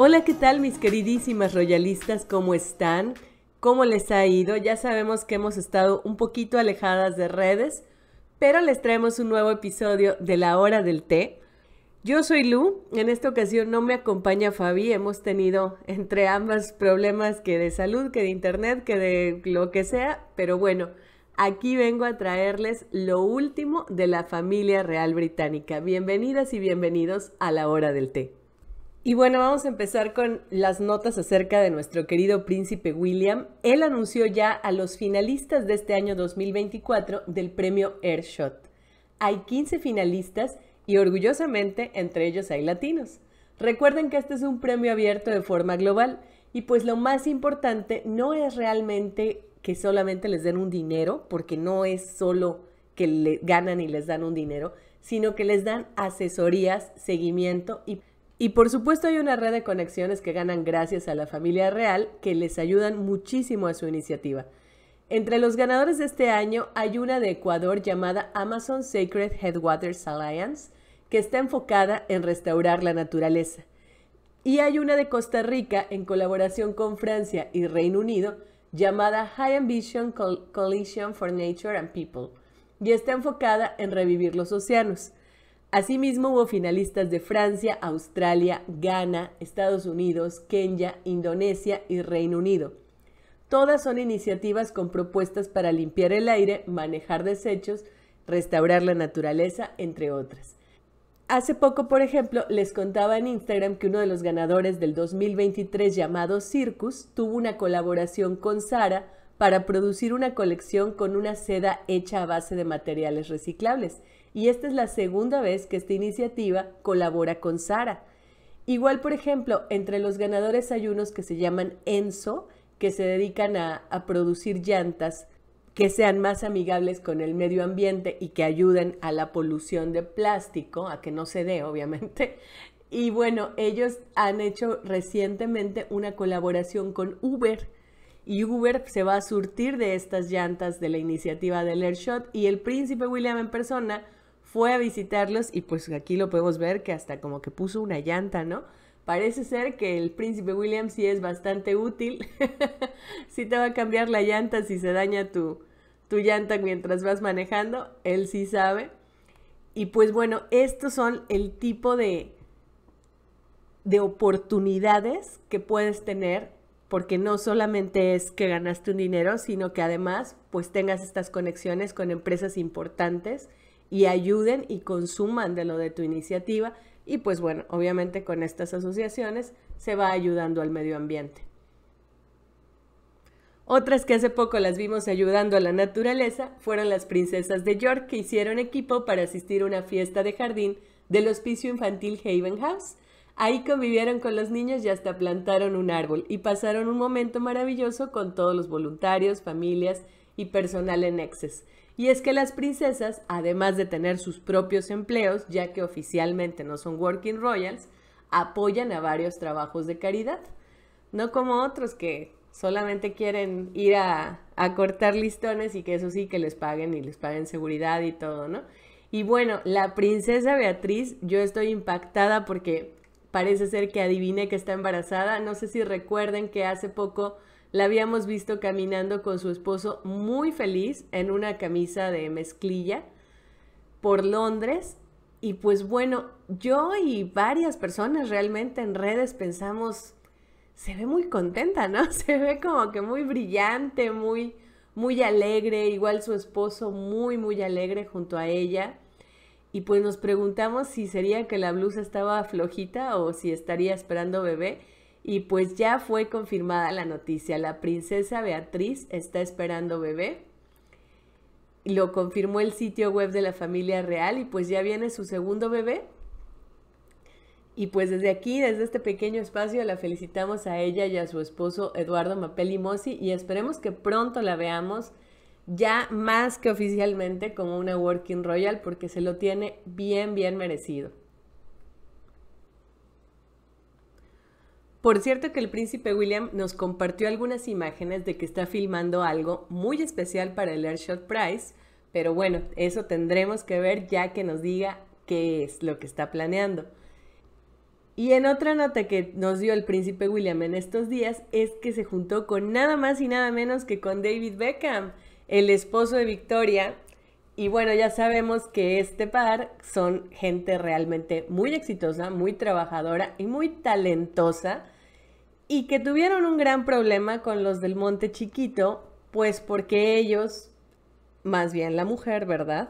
Hola, ¿qué tal mis queridísimas royalistas? ¿Cómo están? ¿Cómo les ha ido? Ya sabemos que hemos estado un poquito alejadas de redes, pero les traemos un nuevo episodio de La Hora del Té. Yo soy Lu, en esta ocasión no me acompaña Fabi, hemos tenido entre ambas problemas que de salud, que de internet, que de lo que sea, pero bueno, aquí vengo a traerles lo último de la familia real británica. Bienvenidas y bienvenidos a la hora del té. Y bueno, vamos a empezar con las notas acerca de nuestro querido príncipe William. Él anunció ya a los finalistas de este año 2024 del premio Airshot. Hay 15 finalistas y orgullosamente entre ellos hay latinos. Recuerden que este es un premio abierto de forma global y pues lo más importante no es realmente que solamente les den un dinero, porque no es solo que le ganan y les dan un dinero, sino que les dan asesorías, seguimiento y y por supuesto hay una red de conexiones que ganan gracias a la familia real que les ayudan muchísimo a su iniciativa. Entre los ganadores de este año hay una de Ecuador llamada Amazon Sacred Headwaters Alliance que está enfocada en restaurar la naturaleza. Y hay una de Costa Rica en colaboración con Francia y Reino Unido llamada High Ambition Coalition for Nature and People y está enfocada en revivir los océanos. Asimismo hubo finalistas de Francia, Australia, Ghana, Estados Unidos, Kenia, Indonesia y Reino Unido. Todas son iniciativas con propuestas para limpiar el aire, manejar desechos, restaurar la naturaleza, entre otras. Hace poco, por ejemplo, les contaba en Instagram que uno de los ganadores del 2023 llamado Circus tuvo una colaboración con Sara para producir una colección con una seda hecha a base de materiales reciclables y esta es la segunda vez que esta iniciativa colabora con Sara. Igual, por ejemplo, entre los ganadores hay unos que se llaman Enso, que se dedican a, a producir llantas que sean más amigables con el medio ambiente y que ayuden a la polución de plástico, a que no se dé, obviamente. Y bueno, ellos han hecho recientemente una colaboración con Uber y Uber se va a surtir de estas llantas de la iniciativa del Airshot y el príncipe William en persona fue a visitarlos y pues aquí lo podemos ver que hasta como que puso una llanta, ¿no? Parece ser que el príncipe William sí es bastante útil. sí te va a cambiar la llanta si se daña tu, llanta mientras vas manejando. Él sí sabe. Y pues bueno, estos son el tipo de, de oportunidades que puedes tener porque no solamente es que ganaste un dinero, sino que además pues tengas estas conexiones con empresas importantes y ayuden y consuman de lo de tu iniciativa. Y pues bueno, obviamente con estas asociaciones se va ayudando al medio ambiente. Otras que hace poco las vimos ayudando a la naturaleza fueron las princesas de York que hicieron equipo para asistir a una fiesta de jardín del hospicio infantil Haven House. Ahí convivieron con los niños y hasta plantaron un árbol y pasaron un momento maravilloso con todos los voluntarios, familias y personal en Exes y es que las princesas, además de tener sus propios empleos, ya que oficialmente no son working royals, apoyan a varios trabajos de caridad, no como otros que solamente quieren ir a, cortar listones y que eso sí, que les paguen y les paguen seguridad y todo, ¿no? Y bueno, la princesa Beatriz, yo estoy impactada porque parece ser que adivine que está embarazada. No sé si recuerden que hace poco la habíamos visto caminando con su esposo muy feliz en una camisa de mezclilla por Londres. Y pues bueno, yo y varias personas realmente en redes pensamos, se ve muy contenta, ¿no? Se ve como que muy brillante, muy, muy alegre, igual su esposo muy, muy alegre junto a ella. Y pues nos preguntamos si sería que la blusa estaba flojita o si estaría esperando bebé. Y pues ya fue confirmada la noticia. La princesa Beatriz está esperando bebé. Lo confirmó el sitio web de la familia real y pues ya viene su segundo bebé. Y pues desde aquí, desde este pequeño espacio, la felicitamos a ella y a su esposo Eduardo Mapelli Mossi y esperemos que pronto la veamos ya más que oficialmente como una Working Royal porque se lo tiene bien, bien merecido. Por cierto que el príncipe William nos compartió algunas imágenes de que está filmando algo muy especial para el Airshot Prize, pero bueno, eso tendremos que ver ya que nos diga qué es lo que está planeando. Y en otra nota que nos dio el príncipe William en estos días es que se juntó con nada más y nada menos que con David Beckham, el esposo de Victoria, y bueno, ya sabemos que este par son gente realmente muy exitosa, muy trabajadora y muy talentosa y que tuvieron un gran problema con los del Monte Chiquito, pues porque ellos, más bien la mujer, ¿verdad?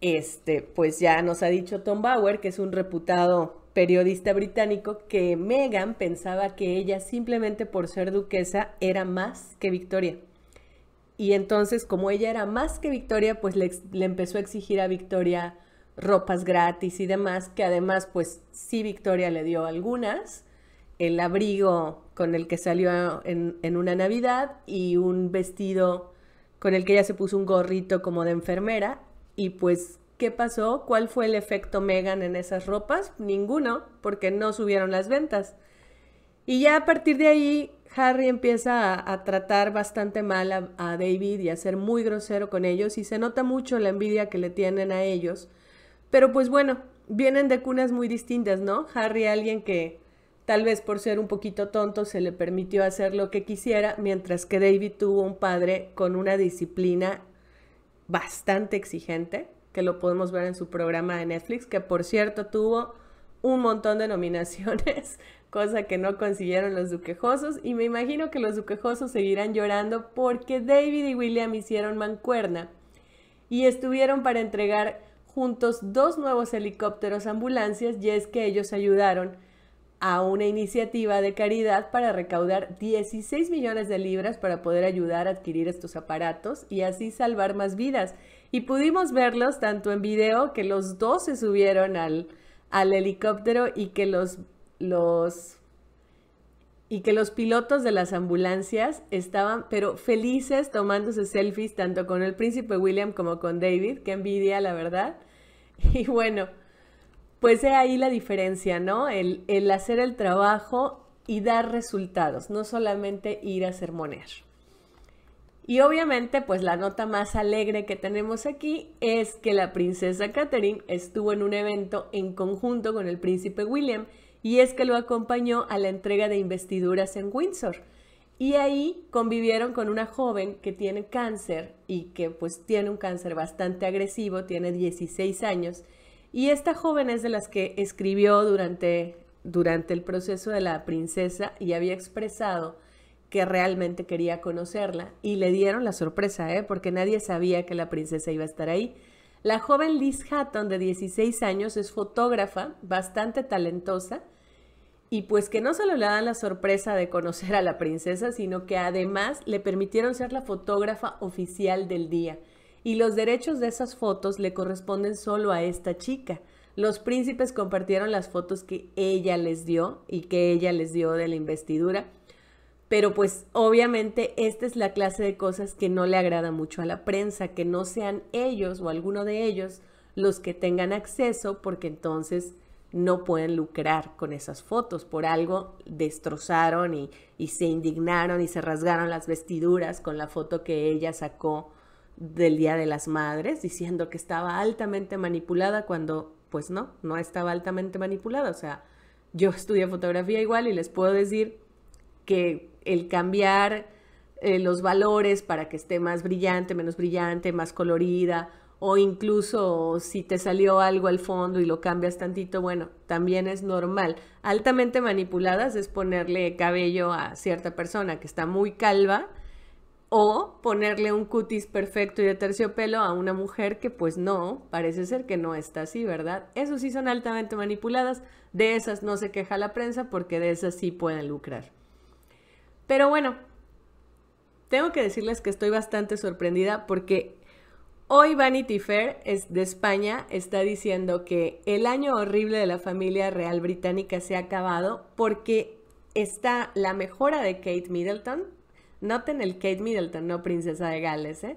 Este, pues ya nos ha dicho Tom Bauer, que es un reputado periodista británico, que Meghan pensaba que ella simplemente por ser duquesa era más que Victoria. Y entonces, como ella era más que Victoria, pues le, le empezó a exigir a Victoria ropas gratis y demás, que además, pues sí, Victoria le dio algunas, el abrigo con el que salió en, una Navidad y un vestido con el que ella se puso un gorrito como de enfermera. Y pues, ¿qué pasó? ¿Cuál fue el efecto Megan en esas ropas? Ninguno, porque no subieron las ventas. Y ya a partir de ahí, Harry empieza a, tratar bastante mal a David y a ser muy grosero con ellos y se nota mucho la envidia que le tienen a ellos. Pero pues bueno, vienen de cunas muy distintas, ¿no? Harry, alguien que Tal vez por ser un poquito tonto se le permitió hacer lo que quisiera, mientras que David tuvo un padre con una disciplina bastante exigente, que lo podemos ver en su programa de Netflix, que por cierto tuvo un montón de nominaciones, cosa que no consiguieron los duquejosos, y me imagino que los duquejosos seguirán llorando porque David y William hicieron mancuerna y estuvieron para entregar juntos dos nuevos helicópteros ambulancias y es que ellos ayudaron a una iniciativa de caridad para recaudar 16 millones de libras para poder ayudar a adquirir estos aparatos y así salvar más vidas. Y pudimos verlos tanto en video que los dos se subieron al, al helicóptero y que los, los y que los pilotos de las ambulancias estaban, pero felices tomándose selfies tanto con el príncipe William como con David, que envidia, la verdad. Y bueno, pues es ahí la diferencia, ¿no? El, hacer el trabajo y dar resultados, no solamente ir a sermonear. Y obviamente, pues la nota más alegre que tenemos aquí es que la princesa Catherine estuvo en un evento en conjunto con el príncipe William y es que lo acompañó a la entrega de investiduras en Windsor. Y ahí convivieron con una joven que tiene cáncer y que pues tiene un cáncer bastante agresivo, tiene 16 años y esta joven es de las que escribió durante, durante el proceso de la princesa y había expresado que realmente quería conocerla y le dieron la sorpresa, ¿eh? porque nadie sabía que la princesa iba a estar ahí. La joven Liz Hatton de 16 años es fotógrafa, bastante talentosa, y pues que no solo le dan la sorpresa de conocer a la princesa, sino que además le permitieron ser la fotógrafa oficial del día y los derechos de esas fotos le corresponden solo a esta chica. Los príncipes compartieron las fotos que ella les dio y que ella les dio de la investidura, pero pues obviamente esta es la clase de cosas que no le agrada mucho a la prensa, que no sean ellos o alguno de ellos los que tengan acceso porque entonces no pueden lucrar con esas fotos. Por algo destrozaron y, y se indignaron y se rasgaron las vestiduras con la foto que ella sacó del Día de las Madres, diciendo que estaba altamente manipulada cuando, pues no, no estaba altamente manipulada. O sea, yo estudio fotografía igual y les puedo decir que el cambiar eh, los valores para que esté más brillante, menos brillante, más colorida, o incluso si te salió algo al fondo y lo cambias tantito, bueno, también es normal. Altamente manipuladas es ponerle cabello a cierta persona que está muy calva o ponerle un cutis perfecto y de terciopelo a una mujer que pues no, parece ser que no está así, ¿verdad? Eso sí son altamente manipuladas, de esas no se queja la prensa porque de esas sí pueden lucrar. Pero bueno, tengo que decirles que estoy bastante sorprendida porque hoy Vanity Fair es de España está diciendo que el año horrible de la familia real británica se ha acabado porque está la mejora de Kate Middleton, Noten el Kate Middleton, no princesa de Gales, ¿eh?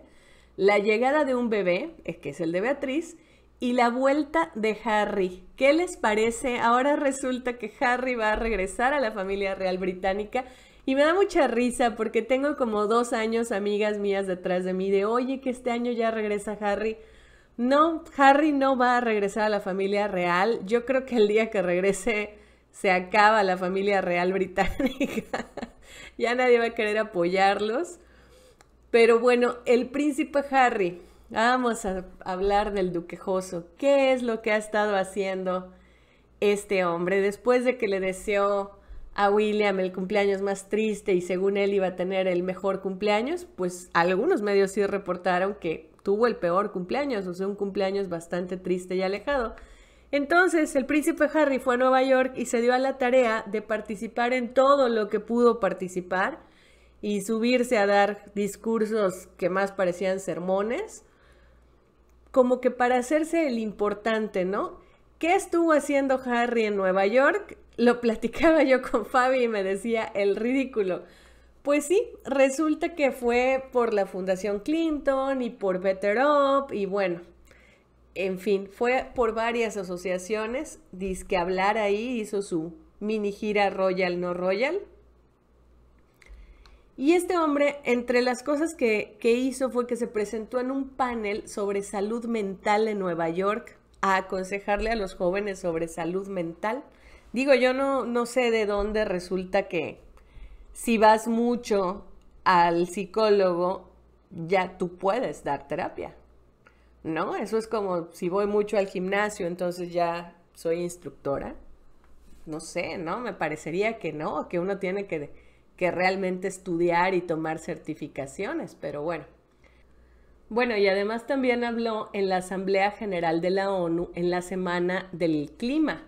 La llegada de un bebé, es eh, que es el de Beatriz, y la vuelta de Harry. ¿Qué les parece? Ahora resulta que Harry va a regresar a la familia real británica y me da mucha risa porque tengo como dos años amigas mías detrás de mí de, oye, que este año ya regresa Harry. No, Harry no va a regresar a la familia real. Yo creo que el día que regrese se acaba la familia real británica. ya nadie va a querer apoyarlos. Pero bueno, el príncipe Harry, vamos a hablar del duquejoso. ¿Qué es lo que ha estado haciendo este hombre después de que le deseó a William el cumpleaños más triste y según él iba a tener el mejor cumpleaños? Pues algunos medios sí reportaron que tuvo el peor cumpleaños, o sea, un cumpleaños bastante triste y alejado. Entonces, el príncipe Harry fue a Nueva York y se dio a la tarea de participar en todo lo que pudo participar y subirse a dar discursos que más parecían sermones, como que para hacerse el importante, ¿no? ¿Qué estuvo haciendo Harry en Nueva York? Lo platicaba yo con Fabi y me decía el ridículo. Pues sí, resulta que fue por la Fundación Clinton y por Better Up y bueno, en fin, fue por varias asociaciones, dice que hablar ahí, hizo su mini gira Royal No Royal. Y este hombre, entre las cosas que, que hizo fue que se presentó en un panel sobre salud mental en Nueva York a aconsejarle a los jóvenes sobre salud mental. Digo, yo no, no sé de dónde resulta que si vas mucho al psicólogo, ya tú puedes dar terapia. ¿no? Eso es como si voy mucho al gimnasio, entonces ya soy instructora. No sé, ¿no? Me parecería que no, que uno tiene que, que realmente estudiar y tomar certificaciones, pero bueno. Bueno, y además también habló en la Asamblea General de la ONU en la Semana del Clima.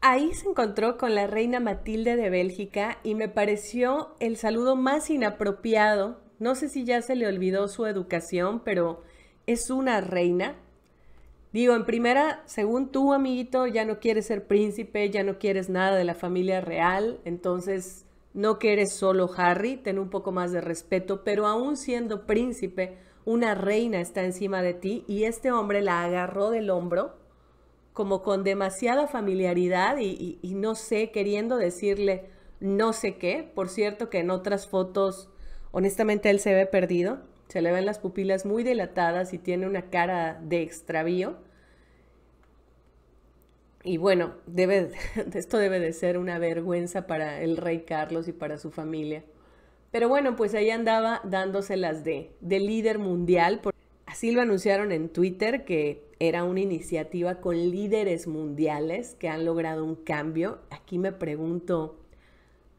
Ahí se encontró con la reina Matilde de Bélgica y me pareció el saludo más inapropiado. No sé si ya se le olvidó su educación, pero es una reina. Digo, en primera, según tú, amiguito, ya no quieres ser príncipe, ya no quieres nada de la familia real, entonces no quieres solo Harry, ten un poco más de respeto, pero aún siendo príncipe, una reina está encima de ti y este hombre la agarró del hombro como con demasiada familiaridad y, y, no sé, queriendo decirle no sé qué. Por cierto que en otras fotos, honestamente, él se ve perdido se le ven las pupilas muy dilatadas y tiene una cara de extravío. Y bueno, debe, esto debe de ser una vergüenza para el rey Carlos y para su familia. Pero bueno, pues ahí andaba dándoselas de, de líder mundial. Así lo anunciaron en Twitter, que era una iniciativa con líderes mundiales que han logrado un cambio. Aquí me pregunto,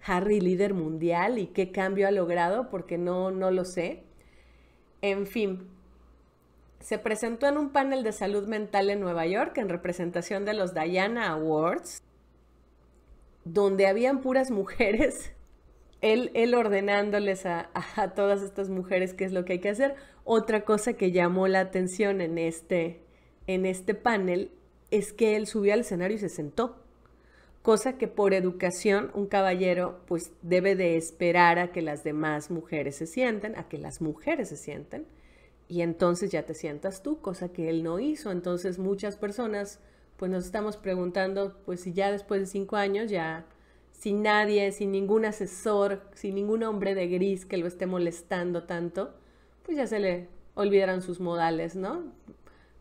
Harry líder mundial y qué cambio ha logrado, porque no, no lo sé. En fin, se presentó en un panel de salud mental en Nueva York en representación de los Diana Awards, donde habían puras mujeres, él, ordenándoles a, todas estas mujeres qué es lo que hay que hacer. Otra cosa que llamó la atención en este, en este panel es que él subió al escenario y se sentó cosa que por educación un caballero pues debe de esperar a que las demás mujeres se sienten, a que las mujeres se sienten, y entonces ya te sientas tú, cosa que él no hizo. Entonces muchas personas pues nos estamos preguntando pues si ya después de cinco años ya sin nadie, sin ningún asesor, sin ningún hombre de gris que lo esté molestando tanto, pues ya se le olvidaron sus modales, ¿no?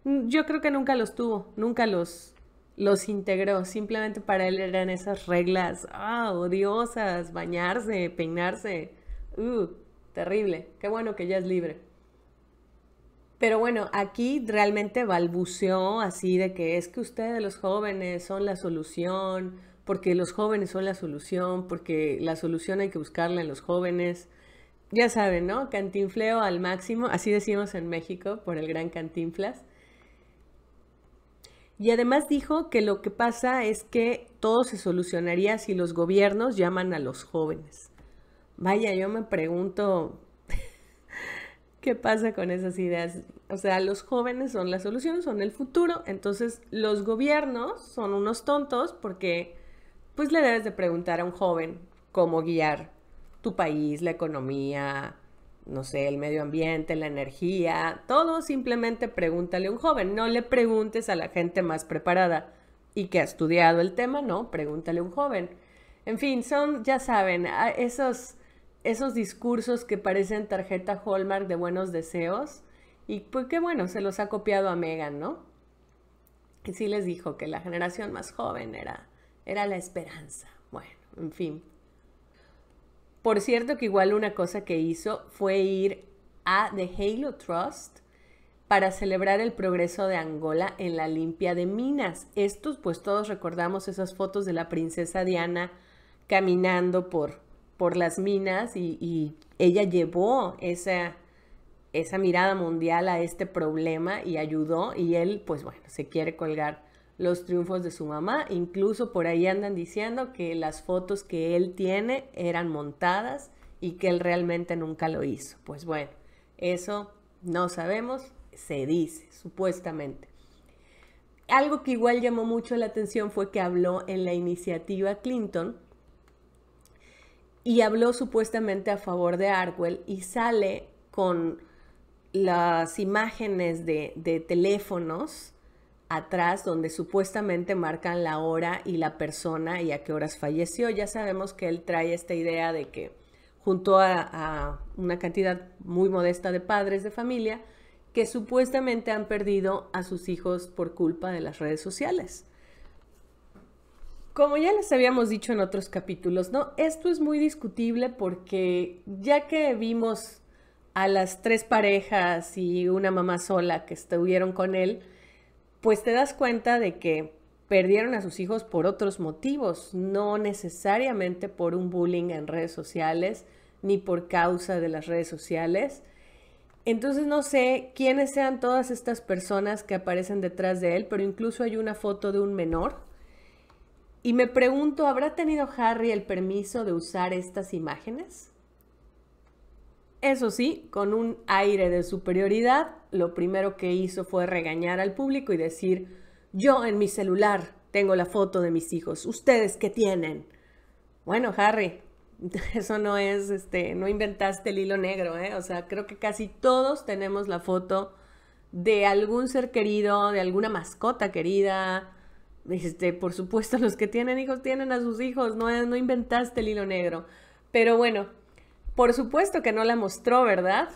Yo creo que nunca los tuvo, nunca los, los integró. Simplemente para él eran esas reglas ah, odiosas, bañarse, peinarse. Uh, terrible. Qué bueno que ya es libre. Pero bueno, aquí realmente balbuceó así de que es que ustedes los jóvenes son la solución, porque los jóvenes son la solución, porque la solución hay que buscarla en los jóvenes. Ya saben, ¿no? Cantinfleo al máximo, así decimos en México por el gran Cantinflas. Y además dijo que lo que pasa es que todo se solucionaría si los gobiernos llaman a los jóvenes. Vaya, yo me pregunto qué pasa con esas ideas. O sea, los jóvenes son la solución, son el futuro. Entonces, los gobiernos son unos tontos porque pues le debes de preguntar a un joven cómo guiar tu país, la economía, no sé, el medio ambiente, la energía, todo simplemente pregúntale a un joven, no le preguntes a la gente más preparada y que ha estudiado el tema, no, pregúntale a un joven. En fin, son, ya saben, esos, esos discursos que parecen tarjeta Hallmark de buenos deseos y pues qué bueno, se los ha copiado a Megan, ¿no? Y sí les dijo que la generación más joven era, era la esperanza. Bueno, en fin. Por cierto que igual una cosa que hizo fue ir a The Halo Trust para celebrar el progreso de Angola en la limpia de minas. Estos, pues todos recordamos esas fotos de la princesa Diana caminando por, por las minas y, ella llevó esa, esa mirada mundial a este problema y ayudó y él, pues bueno, se quiere colgar los triunfos de su mamá. Incluso por ahí andan diciendo que las fotos que él tiene eran montadas y que él realmente nunca lo hizo. Pues bueno, eso no sabemos, se dice, supuestamente. Algo que igual llamó mucho la atención fue que habló en la iniciativa Clinton y habló supuestamente a favor de Arwell y sale con las imágenes de, de teléfonos atrás donde supuestamente marcan la hora y la persona y a qué horas falleció. Ya sabemos que él trae esta idea de que junto a, una cantidad muy modesta de padres de familia que supuestamente han perdido a sus hijos por culpa de las redes sociales. Como ya les habíamos dicho en otros capítulos, ¿no? Esto es muy discutible porque ya que vimos a las tres parejas y una mamá sola que estuvieron con él, pues te das cuenta de que perdieron a sus hijos por otros motivos, no necesariamente por un bullying en redes sociales ni por causa de las redes sociales. Entonces no sé quiénes sean todas estas personas que aparecen detrás de él, pero incluso hay una foto de un menor. Y me pregunto, ¿habrá tenido Harry el permiso de usar estas imágenes? Eso sí, con un aire de superioridad, lo primero que hizo fue regañar al público y decir, yo en mi celular tengo la foto de mis hijos, ustedes qué tienen. Bueno, Harry, eso no es, este, no inventaste el hilo negro, ¿eh? O sea, creo que casi todos tenemos la foto de algún ser querido, de alguna mascota querida. Este, por supuesto, los que tienen hijos tienen a sus hijos, no, no inventaste el hilo negro. Pero bueno, por supuesto que no la mostró, ¿verdad?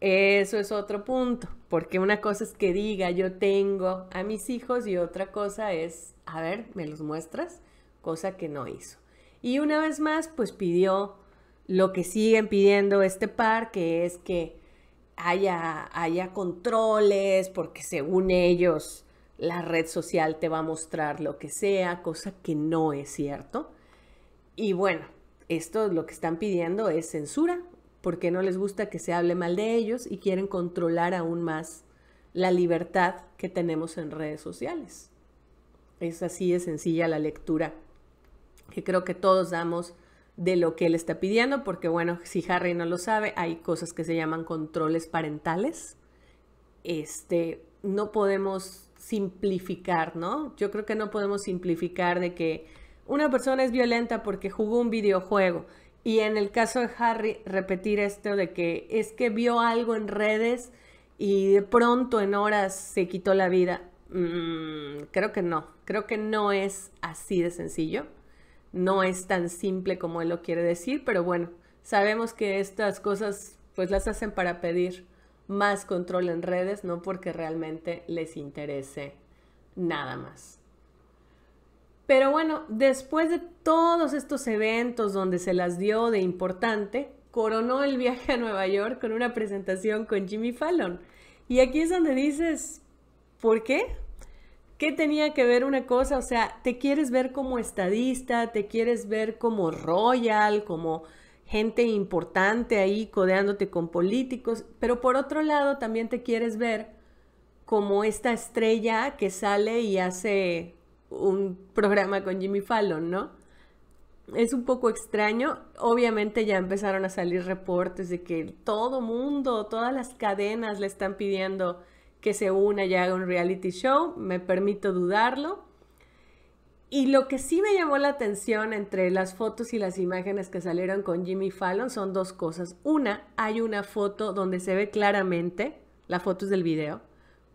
Eso es otro punto, porque una cosa es que diga yo tengo a mis hijos y otra cosa es, a ver, me los muestras, cosa que no hizo. Y una vez más, pues pidió lo que siguen pidiendo este par, que es que haya, haya controles, porque según ellos la red social te va a mostrar lo que sea, cosa que no es cierto. Y bueno, esto lo que están pidiendo es censura, porque no les gusta que se hable mal de ellos y quieren controlar aún más la libertad que tenemos en redes sociales. Es así de sencilla la lectura que creo que todos damos de lo que él está pidiendo, porque bueno, si Harry no lo sabe, hay cosas que se llaman controles parentales. Este, no podemos simplificar, ¿no? Yo creo que no podemos simplificar de que una persona es violenta porque jugó un videojuego y en el caso de Harry, repetir esto de que es que vio algo en redes y de pronto en horas se quitó la vida. Mm, creo que no, creo que no es así de sencillo, no es tan simple como él lo quiere decir, pero bueno, sabemos que estas cosas pues las hacen para pedir más control en redes, no porque realmente les interese nada más. Pero bueno, después de todos estos eventos donde se las dio de importante, coronó el viaje a Nueva York con una presentación con Jimmy Fallon. Y aquí es donde dices, ¿por qué? ¿Qué tenía que ver una cosa? O sea, te quieres ver como estadista, te quieres ver como royal, como gente importante ahí codeándote con políticos, pero por otro lado también te quieres ver como esta estrella que sale y hace un programa con Jimmy Fallon, ¿no? Es un poco extraño. Obviamente ya empezaron a salir reportes de que todo mundo, todas las cadenas le están pidiendo que se una y haga un reality show. Me permito dudarlo. Y lo que sí me llamó la atención entre las fotos y las imágenes que salieron con Jimmy Fallon son dos cosas. Una, hay una foto donde se ve claramente, la foto del video,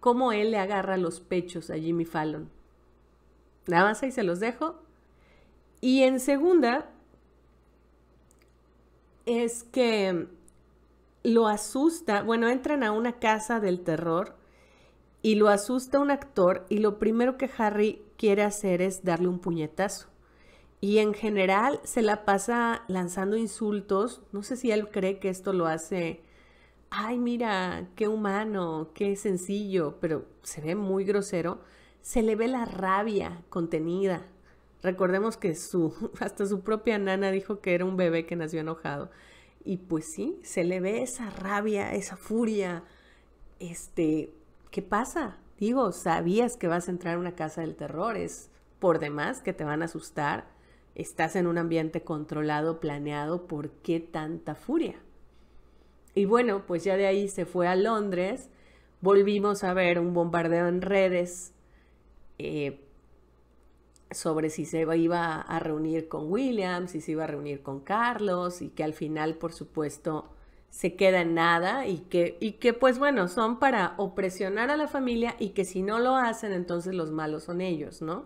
cómo él le agarra los pechos a Jimmy Fallon. Nada más ahí se los dejo. Y en segunda, es que lo asusta, bueno, entran a una casa del terror y lo asusta un actor y lo primero que Harry quiere hacer es darle un puñetazo. Y en general se la pasa lanzando insultos. No sé si él cree que esto lo hace, ay, mira, qué humano, qué sencillo, pero se ve muy grosero se le ve la rabia contenida. Recordemos que su, hasta su propia nana dijo que era un bebé que nació enojado. Y pues sí, se le ve esa rabia, esa furia. Este, ¿qué pasa? Digo, sabías que vas a entrar a una casa del terror, es por demás que te van a asustar. Estás en un ambiente controlado, planeado, ¿por qué tanta furia? Y bueno, pues ya de ahí se fue a Londres, volvimos a ver un bombardeo en redes eh, sobre si se iba a reunir con William, si se iba a reunir con Carlos y que al final, por supuesto, se queda en nada y que, y que pues bueno, son para opresionar a la familia y que si no lo hacen, entonces los malos son ellos, ¿no?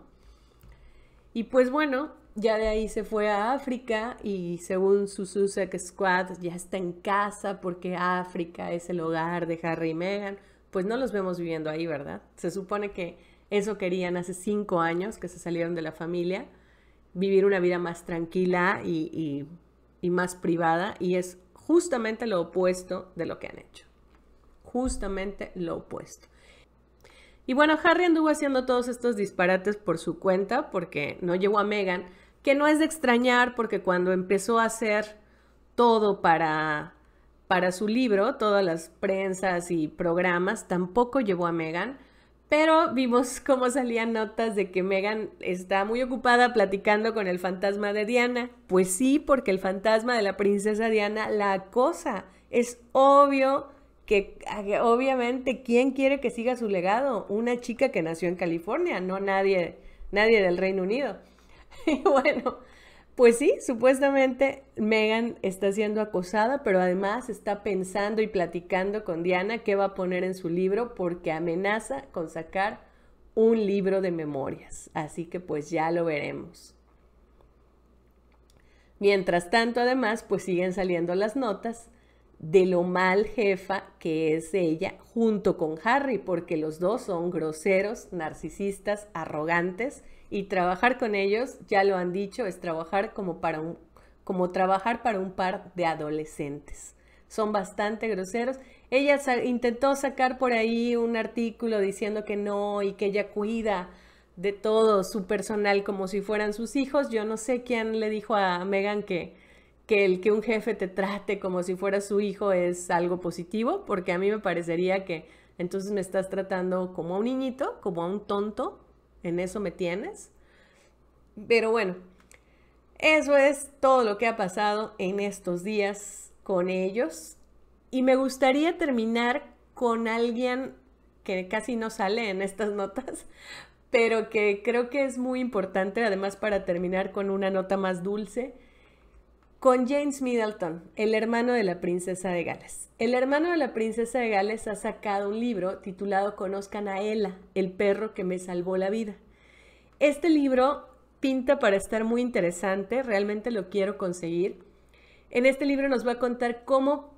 Y pues bueno, ya de ahí se fue a África y según Sussex Squad ya está en casa porque África es el hogar de Harry y Meghan. Pues no los vemos viviendo ahí, ¿verdad? Se supone que eso querían hace cinco años que se salieron de la familia, vivir una vida más tranquila y, más privada y es justamente lo opuesto de lo que han hecho. Justamente lo opuesto. Y bueno, Harry anduvo haciendo todos estos disparates por su cuenta porque no llegó a Megan que no es de extrañar porque cuando empezó a hacer todo para, para su libro, todas las prensas y programas, tampoco llevó a Megan pero vimos cómo salían notas de que Megan está muy ocupada platicando con el fantasma de Diana. Pues sí, porque el fantasma de la princesa Diana la acosa. Es obvio que eh, obviamente quién quiere que siga su legado, una chica que nació en California, no nadie, nadie del Reino Unido. Y bueno, pues sí, supuestamente Megan está siendo acosada, pero además está pensando y platicando con Diana qué va a poner en su libro porque amenaza con sacar un libro de memorias. Así que pues ya lo veremos. Mientras tanto, además, pues siguen saliendo las notas de lo mal jefa que es ella junto con Harry, porque los dos son groseros, narcisistas, arrogantes y trabajar con ellos, ya lo han dicho, es trabajar como, para un, como trabajar para un par de adolescentes. Son bastante groseros. Ella intentó sacar por ahí un artículo diciendo que no y que ella cuida de todo su personal como si fueran sus hijos. Yo no sé quién le dijo a Megan que, que el que un jefe te trate como si fuera su hijo es algo positivo, porque a mí me parecería que entonces me estás tratando como a un niñito, como a un tonto, en eso me tienes. Pero bueno, eso es todo lo que ha pasado en estos días con ellos. Y me gustaría terminar con alguien que casi no sale en estas notas, pero que creo que es muy importante, además para terminar con una nota más dulce, con James Middleton, el hermano de la princesa de Gales. El hermano de la princesa de Gales ha sacado un libro titulado Conozcan a Ella, el perro que me salvó la vida. Este libro pinta para estar muy interesante, realmente lo quiero conseguir. En este libro nos va a contar cómo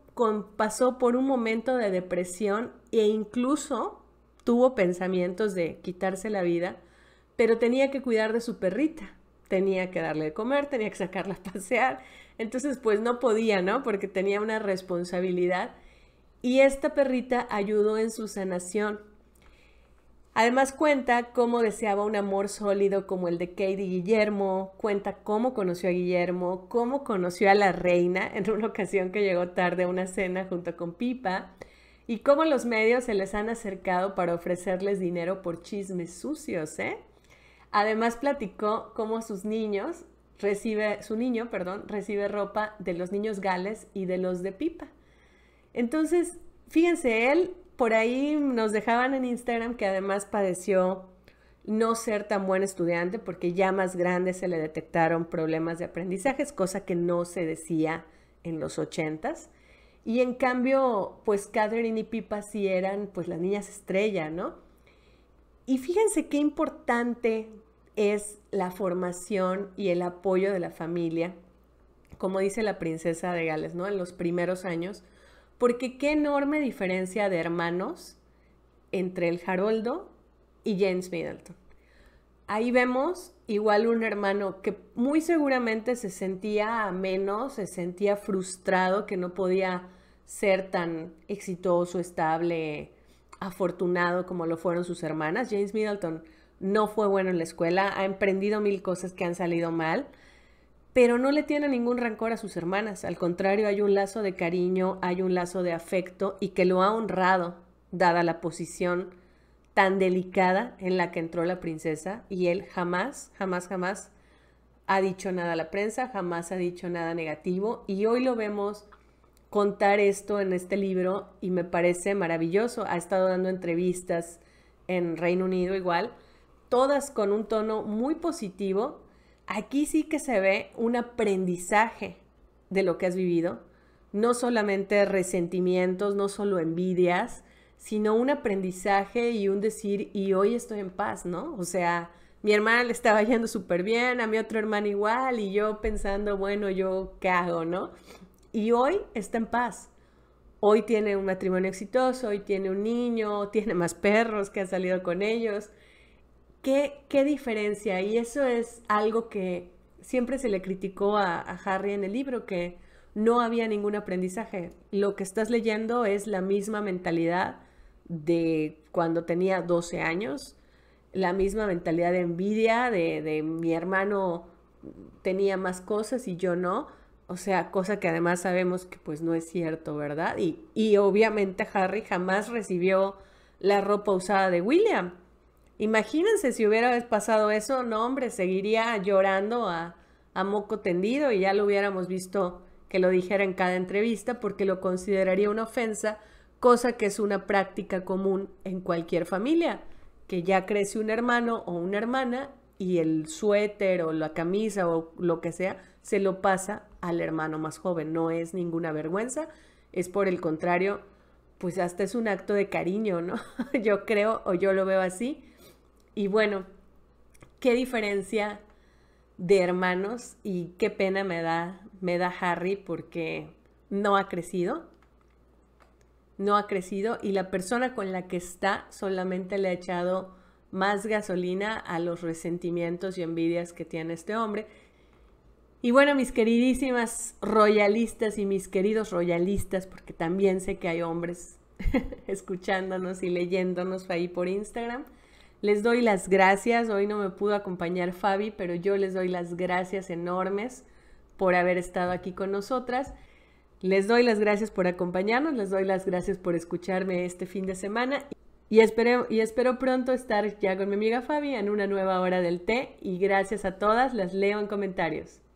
pasó por un momento de depresión e incluso tuvo pensamientos de quitarse la vida, pero tenía que cuidar de su perrita, tenía que darle de comer, tenía que sacarla a pasear, entonces, pues no podía, ¿no? Porque tenía una responsabilidad. Y esta perrita ayudó en su sanación. Además cuenta cómo deseaba un amor sólido como el de Katie y Guillermo, cuenta cómo conoció a Guillermo, cómo conoció a la reina en una ocasión que llegó tarde a una cena junto con Pipa y cómo los medios se les han acercado para ofrecerles dinero por chismes sucios, ¿eh? Además platicó cómo sus niños recibe, su niño, perdón, recibe ropa de los niños gales y de los de pipa. Entonces, fíjense, él por ahí nos dejaban en Instagram que además padeció no ser tan buen estudiante porque ya más grande se le detectaron problemas de aprendizajes, cosa que no se decía en los ochentas. Y en cambio, pues Catherine y Pipa sí eran pues las niñas estrella, ¿no? Y fíjense qué importante es la formación y el apoyo de la familia, como dice la princesa de Gales, ¿no? En los primeros años, porque qué enorme diferencia de hermanos entre el Haroldo y James Middleton. Ahí vemos igual un hermano que muy seguramente se sentía menos, se sentía frustrado, que no podía ser tan exitoso, estable, afortunado como lo fueron sus hermanas. James Middleton no fue bueno en la escuela, ha emprendido mil cosas que han salido mal, pero no le tiene ningún rencor a sus hermanas. Al contrario, hay un lazo de cariño, hay un lazo de afecto y que lo ha honrado, dada la posición tan delicada en la que entró la princesa y él jamás, jamás, jamás ha dicho nada a la prensa, jamás ha dicho nada negativo y hoy lo vemos contar esto en este libro y me parece maravilloso. Ha estado dando entrevistas en Reino Unido igual todas con un tono muy positivo, aquí sí que se ve un aprendizaje de lo que has vivido, no solamente resentimientos, no solo envidias, sino un aprendizaje y un decir, y hoy estoy en paz, ¿no? O sea, mi hermana le estaba yendo súper bien, a mi otro hermano igual, y yo pensando, bueno, yo qué hago, ¿no? Y hoy está en paz. Hoy tiene un matrimonio exitoso, hoy tiene un niño, tiene más perros que han salido con ellos, ¿Qué, diferencia? Y eso es algo que siempre se le criticó a, Harry en el libro, que no había ningún aprendizaje. Lo que estás leyendo es la misma mentalidad de cuando tenía 12 años, la misma mentalidad de envidia, de, mi hermano tenía más cosas y yo no. O sea, cosa que además sabemos que pues no es cierto, ¿verdad? Y, y obviamente Harry jamás recibió la ropa usada de William. Imagínense si hubiera pasado eso, no hombre, seguiría llorando a, a moco tendido y ya lo hubiéramos visto que lo dijera en cada entrevista porque lo consideraría una ofensa, cosa que es una práctica común en cualquier familia, que ya crece un hermano o una hermana y el suéter o la camisa o lo que sea se lo pasa al hermano más joven. No es ninguna vergüenza, es por el contrario, pues hasta es un acto de cariño, ¿no? yo creo o yo lo veo así, y bueno, qué diferencia de hermanos y qué pena me da, me da Harry porque no ha crecido, no ha crecido y la persona con la que está solamente le ha echado más gasolina a los resentimientos y envidias que tiene este hombre. Y bueno, mis queridísimas royalistas y mis queridos royalistas, porque también sé que hay hombres escuchándonos y leyéndonos ahí por Instagram. Les doy las gracias. Hoy no me pudo acompañar Fabi, pero yo les doy las gracias enormes por haber estado aquí con nosotras. Les doy las gracias por acompañarnos, les doy las gracias por escucharme este fin de semana y espero, y espero pronto estar ya con mi amiga Fabi en una nueva hora del té y gracias a todas, las leo en comentarios.